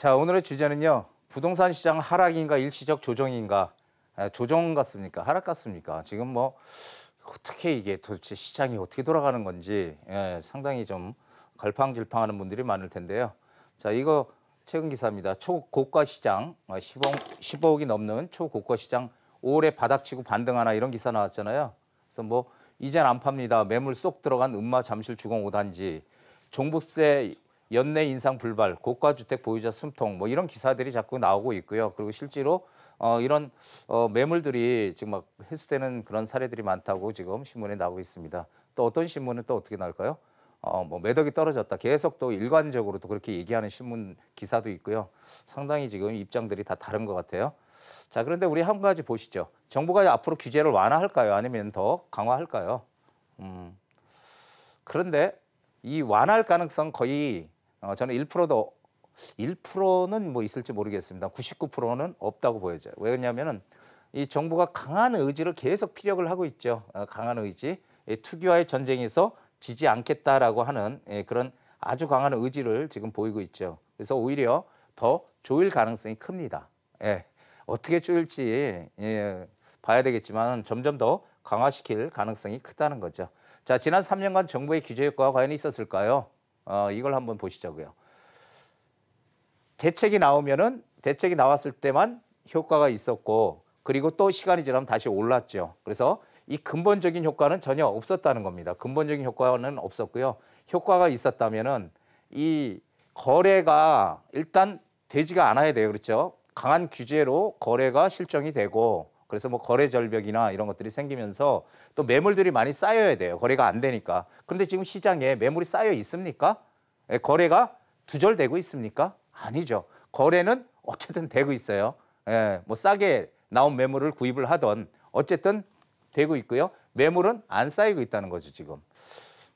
자 오늘의 주제는요 부동산 시장 하락인가 일시적 조정인가 아, 조정 같습니까 하락 같습니까 지금 뭐 어떻게 이게 도대체 시장이 어떻게 돌아가는 건지 예, 상당히 좀 갈팡질팡하는 분들이 많을 텐데요 자 이거 최근 기사입니다 초고가 시장 10억, 아, 15억이 넘는 초고가 시장 올해 바닥치고 반등하나 이런 기사 나왔잖아요 그래서 뭐 이젠 안 팝니다 매물 쏙 들어간 음마 잠실 주공 5단지 종부세 연내 인상 불발, 고가 주택 보유자 숨통 뭐 이런 기사들이 자꾸 나오고 있고요. 그리고 실제로 어, 이런 어, 매물들이 지금 막 회수되는 그런 사례들이 많다고 지금 신문에 나오고 있습니다. 또 어떤 신문은 또 어떻게 나올까요? 어, 뭐 매덕이 떨어졌다. 계속 또 일관적으로 또 그렇게 얘기하는 신문 기사도 있고요. 상당히 지금 입장들이 다 다른 것 같아요. 자, 그런데 우리 한 가지 보시죠. 정부가 앞으로 규제를 완화할까요? 아니면 더 강화할까요? 음. 그런데 이 완화할 가능성 거의 어, 저는 1%도 1%는 뭐 있을지 모르겠습니다. 99%는 없다고 보여져요. 왜냐하면은 이 정부가 강한 의지를 계속 피력을 하고 있죠. 어, 강한 의지, 예, 투기와의 전쟁에서 지지 않겠다라고 하는 예, 그런 아주 강한 의지를 지금 보이고 있죠. 그래서 오히려 더 조일 가능성이 큽니다. 예, 어떻게 조일지 예, 봐야 되겠지만 점점 더 강화시킬 가능성이 크다는 거죠. 자, 지난 3년간 정부의 규제 효과가 과연 있었을까요? 어, 이걸 한번 보시자고요. 대책이 나오면은 대책이 나왔을 때만 효과가 있었고 그리고 또 시간이 지나면 다시 올랐죠. 그래서 이 근본적인 효과는 전혀 없었다는 겁니다. 근본적인 효과는 없었고요. 효과가 있었다면은 이 거래가 일단 되지가 않아야 돼요. 그렇죠? 강한 규제로 거래가 실정이 되고 그래서 뭐 거래 절벽이나 이런 것들이 생기면서 또 매물들이 많이 쌓여야 돼요. 거래가 안 되니까. 그런데 지금 시장에 매물이 쌓여 있습니까? 예, 거래가 두절되고 있습니까? 아니죠. 거래는 어쨌든 되고 있어요. 예, 뭐 싸게 나온 매물을 구입을 하던 어쨌든 되고 있고요. 매물은 안 쌓이고 있다는 거죠, 지금.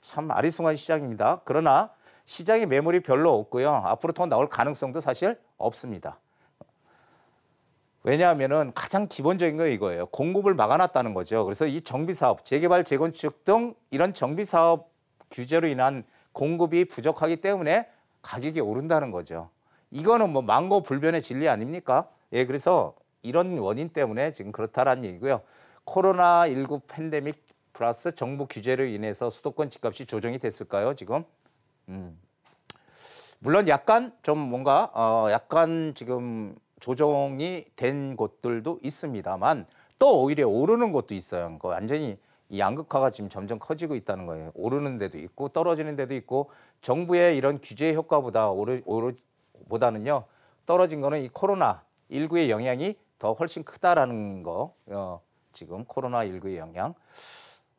참 아리송한 시장입니다. 그러나 시장에 매물이 별로 없고요. 앞으로 더 나올 가능성도 사실 없습니다. 왜냐하면은 가장 기본적인 거 이거예요. 공급을 막아놨다는 거죠. 그래서 이 정비 사업, 재개발, 재건축 등 이런 정비 사업 규제로 인한 공급이 부족하기 때문에 가격이 오른다는 거죠. 이거는 뭐 망고 불변의 진리 아닙니까? 예, 그래서 이런 원인 때문에 지금 그렇다라는 얘기고요. 코로나 19 팬데믹 플러스 정부 규제로 인해서 수도권 집값이 조정이 됐을까요, 지금? 음. 물론 약간 좀 뭔가 어 약간 지금 조정이 된 곳들도 있습니다만 또 오히려 오르는 곳도 있어요. 그 완전히 이 양극화가 지금 점점 커지고 있다는 거예요. 오르는 데도 있고 떨어지는 데도 있고 정부의 이런 규제 효과보다 오르, 오르 보다는요 떨어진 거는 이 코로나 19의 영향이 더 훨씬 크다라는 거 어, 지금 코로나 19의 영향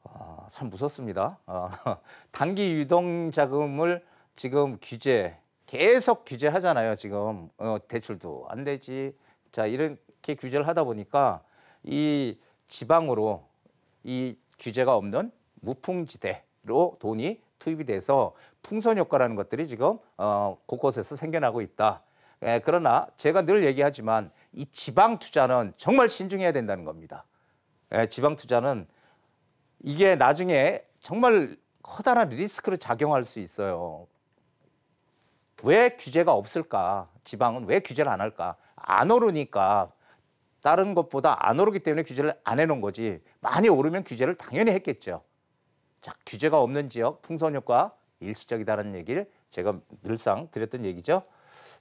어, 참 무섭습니다. 어, 단기 유동 자금을 지금 규제 계속 규제하잖아요. 지금 어, 대출도 안 되지. 자 이렇게 규제를 하다 보니까 이 지방으로 이 규제가 없는 무풍지대로 돈이 투입이 돼서 풍선 효과라는 것들이 지금 어, 곳곳에서 생겨나고 있다. 예, 그러나 제가 늘 얘기하지만 이 지방 투자는 정말 신중해야 된다는 겁니다. 예, 지방 투자는 이게 나중에 정말 커다란 리스크로 작용할 수 있어요. 왜 규제가 없을까? 지방은 왜 규제를 안 할까? 안 오르니까 다른 것보다 안 오르기 때문에 규제를 안 해놓은 거지 많이 오르면 규제를 당연히 했겠죠. 자, 규제가 없는 지역 풍선 효과 일시적이다라는 얘기를 제가 늘상 드렸던 얘기죠.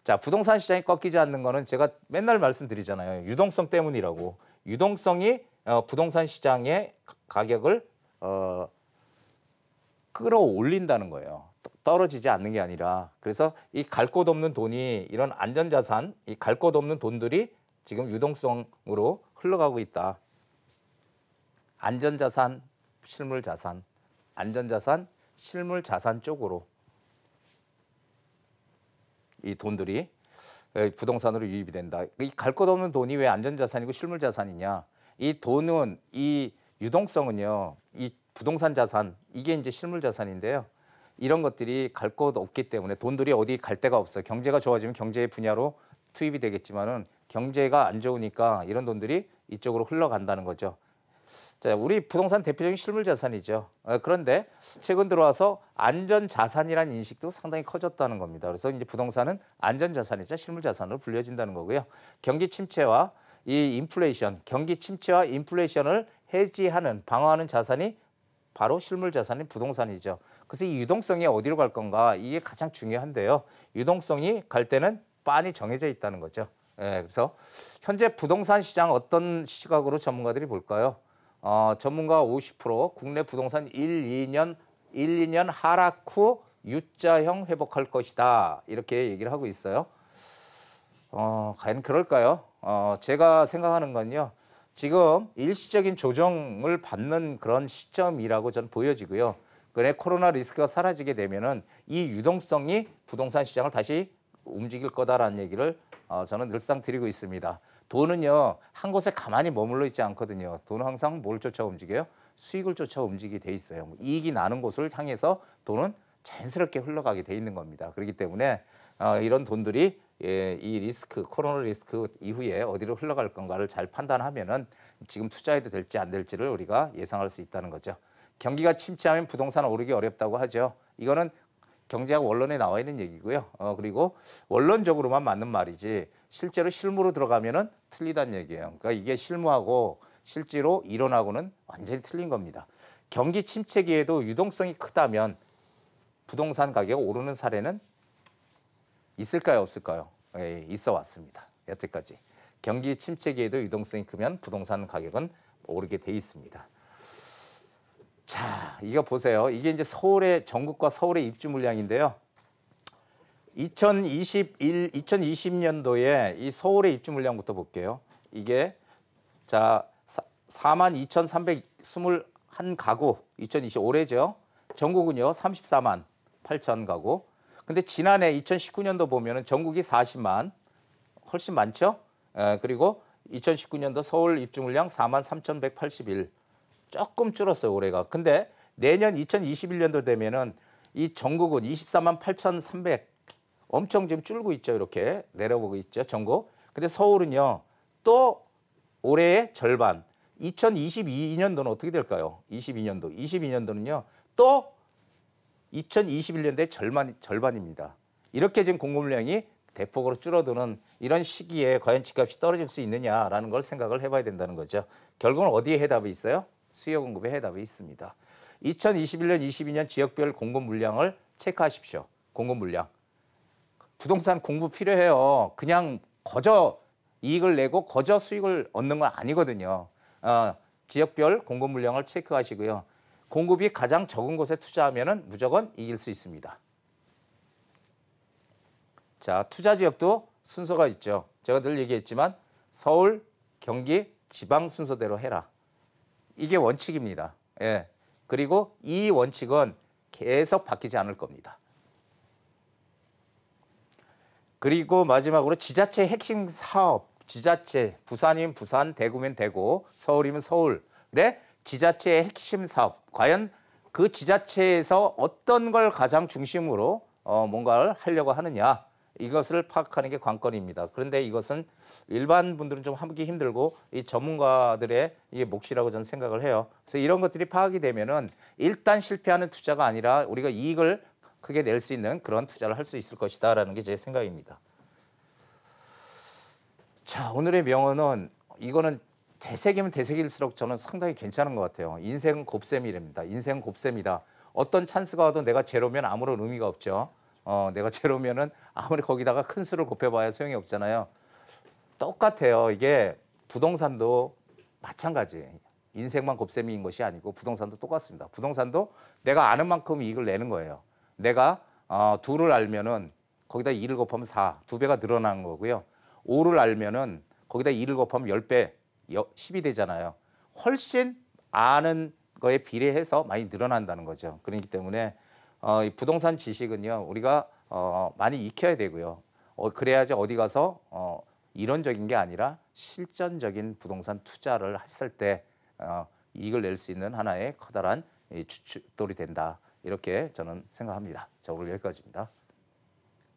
자, 부동산 시장이 꺾이지 않는 거는 제가 맨날 말씀드리잖아요. 유동성 때문이라고. 유동성이 어, 부동산 시장의 가격을 어, 끌어올린다는 거예요. 떨어지지 않는 게 아니라 그래서 이 갈 곳 없는 돈이 이런 안전자산 이 갈 곳 없는 돈들이 지금 유동성으로 흘러가고 있다. 안전자산, 실물자산, 안전자산, 실물자산 쪽으로 이 돈들이 부동산으로 유입이 된다. 이 갈 곳 없는 돈이 왜 안전자산이고 실물자산이냐? 이 돈은 이 유동성은요, 이 부동산 자산 이게 이제 실물자산인데요. 이런 것들이 갈 곳 없기 때문에 돈들이 어디 갈 데가 없어요. 경제가 좋아지면 경제 분야로 투입이 되겠지만은 경제가 안 좋으니까 이런 돈들이 이쪽으로 흘러간다는 거죠. 자, 우리 부동산 대표적인 실물 자산이죠. 예, 그런데 최근 들어와서 안전 자산이란 인식도 상당히 커졌다는 겁니다. 그래서 이제 부동산은 안전 자산이자 실물 자산으로 불려진다는 거고요. 경기 침체와 이 인플레이션, 경기 침체와 인플레이션을 해지하는 방어하는 자산이 바로 실물 자산인 부동산이죠. 그래서 이 유동성이 어디로 갈 건가 이게 가장 중요한데요. 유동성이 갈 때는 빤히 정해져 있다는 거죠. 예, 그래서 현재 부동산 시장 어떤 시각으로 전문가들이 볼까요? 어, 전문가 50% 국내 부동산 1, 2년 1, 2년 하락 후 U자형 회복할 것이다 이렇게 얘기를 하고 있어요. 어, 과연 그럴까요? 어, 제가 생각하는 건요. 지금 일시적인 조정을 받는 그런 시점이라고 저는 보여지고요. 그래 코로나 리스크가 사라지게 되면은 이 유동성이 부동산 시장을 다시 움직일 거다라는 얘기를 어, 저는 늘상 드리고 있습니다. 돈은요 한 곳에 가만히 머물러 있지 않거든요. 돈은 항상 뭘 쫓아 움직여요? 수익을 쫓아 움직이게 돼 있어요. 뭐 이익이 나는 곳을 향해서 돈은 자연스럽게 흘러가게 돼 있는 겁니다. 그렇기 때문에 어, 이런 돈들이 예, 이 리스크 코로나 리스크 이후에 어디로 흘러갈 건가를 잘 판단하면은 지금 투자해도 될지 안 될지를 우리가 예상할 수 있다는 거죠. 경기가 침체하면 부동산 오르기 어렵다고 하죠. 이거는 경제학 원론에 나와 있는 얘기고요. 어, 그리고 원론적으로만 맞는 말이지 실제로 실무로 들어가면은 틀리다는 얘기예요. 그러니까 이게 실무하고 실제로 이론하고는 완전히 틀린 겁니다. 경기 침체기에도 유동성이 크다면 부동산 가격 오르는 사례는 있을까요, 없을까요? 예, 있어 왔습니다. 여태까지 경기 침체기에도 유동성이 크면 부동산 가격은 오르게 돼 있습니다. 자, 이거 보세요. 이게 이제 서울의 전국과 서울의 입주 물량인데요. 2021 2020년도에 이 서울의 입주 물량부터 볼게요. 이게 자 42,321가구 2020 올해죠. 전국은요 34만 8천 가구. 근데 지난해 2019년도 보면은 전국이 40만 훨씬 많죠. 에, 그리고 2019년도 서울 입주 물량 4만 3,181. 조금 줄었어요 올해가. 근데 내년 2021년도 되면은 이 전국은 24만 8,300 엄청 지금 줄고 있죠 이렇게 내려오고 있죠 전국. 근데 서울은요 또 올해의 절반. 2022년도는 어떻게 될까요? 22년도 22년도는요 또 2021년대 절반 절반입니다. 이렇게 지금 공급량이 대폭으로 줄어드는 이런 시기에 과연 집값이 떨어질 수 있느냐라는 걸 생각을 해봐야 된다는 거죠. 결국은 어디에 해답이 있어요? 수요 공급의 해답이 있습니다. 2021년, 22년 지역별 공급 물량을 체크하십시오. 공급 물량. 부동산 공급 필요해요. 그냥 거저 이익을 내고 거저 수익을 얻는 건 아니거든요. 어, 지역별 공급 물량을 체크하시고요. 공급이 가장 적은 곳에 투자하면 무조건 이길 수 있습니다. 자, 투자 지역도 순서가 있죠. 제가 늘 얘기했지만 서울, 경기, 지방 순서대로 해라. 이게 원칙입니다. 예. 그리고 이 원칙은 계속 바뀌지 않을 겁니다. 그리고 마지막으로 지자체 핵심 사업, 지자체 부산이면 부산, 대구면 대구, 서울이면 서울의 지자체의 핵심 사업 과연 그 지자체에서 어떤 걸 가장 중심으로 어, 뭔가를 하려고 하느냐 이것을 파악하는 게 관건입니다. 그런데 이것은 일반 분들은 좀 하기 힘들고 이 전문가들의 이 몫이라고 저는 생각을 해요. 그래서 이런 것들이 파악이 되면은 일단 실패하는 투자가 아니라 우리가 이익을 크게 낼 수 있는 그런 투자를 할 수 있을 것이다라는 게 제 생각입니다. 자, 오늘의 명언은 이거는 대세기면 대세일수록 기 저는 상당히 괜찮은 것 같아요. 인생 곱셈이랍니다. 인생 곱셈이다. 어떤 찬스가 와도 내가 제로면 아무런 의미가 없죠. 어, 내가 제로면은 아무리 거기다가 큰 수를 곱해봐야 소용이 없잖아요. 똑같아요. 이게 부동산도 마찬가지. 인생만 곱셈인 것이 아니고 부동산도 똑같습니다. 부동산도 내가 아는 만큼 이익을 내는 거예요. 내가 어, 둘을 알면은 거기다 2를 곱하면 4, 두 배가 늘어난 거고요. 5를 알면은 거기다 2를 곱하면 10배, 10이 되잖아요. 훨씬 아는 거에 비례해서 많이 늘어난다는 거죠. 그렇기 때문에 어, 이 부동산 지식은요 우리가 어, 많이 익혀야 되고요. 어, 그래야지 어디 가서 어, 이론적인 게 아니라 실전적인 부동산 투자를 했을 때 어, 이익을 낼 수 있는 하나의 커다란 이 추출돌이 된다 이렇게 저는 생각합니다. 자 오늘 여기까지입니다.